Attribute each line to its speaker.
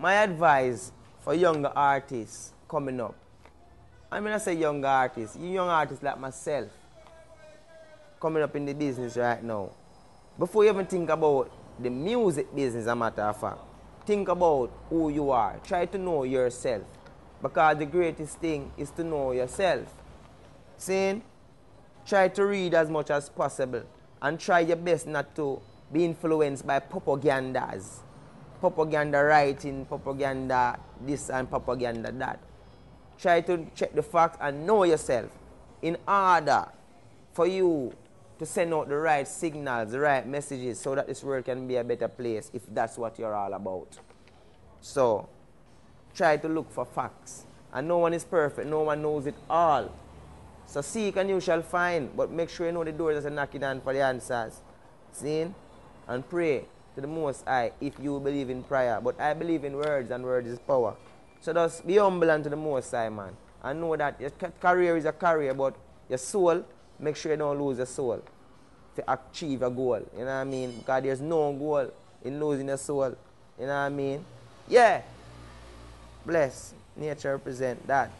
Speaker 1: my advice for younger artists coming up, I mean, I say younger artists, young artists like myself, coming up in the business right now, before you even think about the music business, a matter of fact, think about who you are. Try to know yourself. Because the greatest thing is to know yourself. Saying, try to read as much as possible and try your best not to be influenced by propagandas propaganda writing, propaganda this and propaganda that. Try to check the facts and know yourself in order for you to send out the right signals, the right messages, so that this world can be a better place if that's what you're all about. So, try to look for facts. And no one is perfect, no one knows it all. So, seek and you shall find. but make sure you know the doors are knocking on for the answers. See? And pray to the Most High if you believe in prayer. But I believe in words, and words is power. So just be humble unto the Most High, man. I know that your career is a career, but your soul, make sure you don't lose your soul to achieve a goal. You know what I mean? Because there's no goal in losing your soul. You know what I mean? Yeah. Bless. Nature represent that.